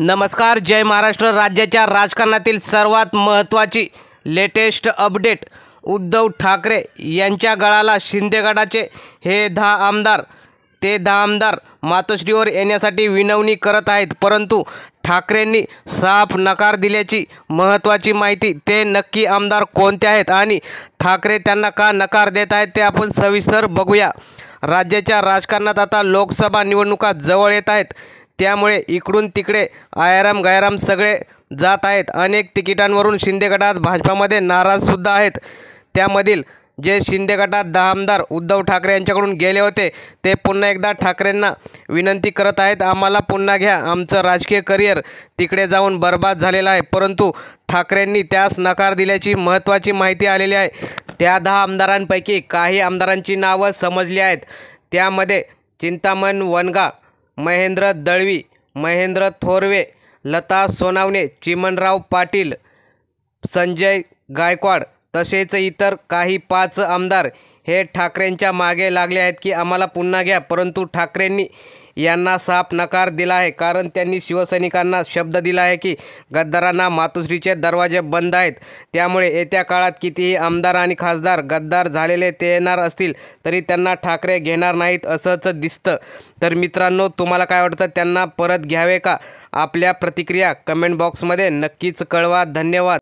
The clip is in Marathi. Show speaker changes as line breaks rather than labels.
नमस्कार जय महाराष्ट्र राज्याच्या राजकारणातील सर्वात महत्त्वाची लेटेस्ट अपडेट उद्धव ठाकरे यांच्या गळाला शिंदेगडाचे हे दहा आमदार ते दहा आमदार मातोश्रीवर येण्यासाठी विनवणी करत आहेत परंतु ठाकरेंनी साफ नकार दिल्याची महत्त्वाची माहिती ते नक्की आमदार कोणते आहेत आणि ठाकरे त्यांना का नकार देत आहेत ते आपण सविस्तर बघूया राज्याच्या राजकारणात आता लोकसभा निवडणुका जवळ येत आहेत त्यामुळे इकडून तिकडे आयाराम गायराम सगळे जात आहेत अनेक तिकिटांवरून शिंदे गटात भाजपामध्ये नाराजसुद्धा आहेत त्यामधील जे शिंदे गटात दहा आमदार उद्धव ठाकरे यांच्याकडून गेले होते ते पुन्हा एकदा ठाकरेंना विनंती करत आहेत आम्हाला पुन्हा घ्या आमचं राजकीय करिअर तिकडे जाऊन बर्बाद झालेलं आहे परंतु ठाकरेंनी त्यास नकार दिल्याची महत्त्वाची माहिती आलेली आहे त्या दहा आमदारांपैकी काही आमदारांची नावं समजली आहेत त्यामध्ये चिंतामण वनगा महेंद्र दळवी महेंद्र थोरवे लता सोनावणे चिमनराव पाटील संजय गायकवाड तसेच इतर काही पाच आमदार हे ठाकरेंच्या मागे लागले आहेत की आम्हाला पुन्हा घ्या परंतु ठाकरेंनी यांना साफ नकार दिला आहे कारण त्यांनी शिवसैनिकांना शब्द दिला आहे की गद्दारांना मातोश्रीचे दरवाजे बंद आहेत त्यामुळे येत्या काळात कितीही आमदार आणि खासदार गद्दार झालेले ते येणार असतील तरी त्यांना ठाकरे घेणार नाहीत असंच दिसतं तर मित्रांनो तुम्हाला काय वाटतं त्यांना परत घ्यावे का आपल्या प्रतिक्रिया कमेंट बॉक्समध्ये नक्कीच कळवा धन्यवाद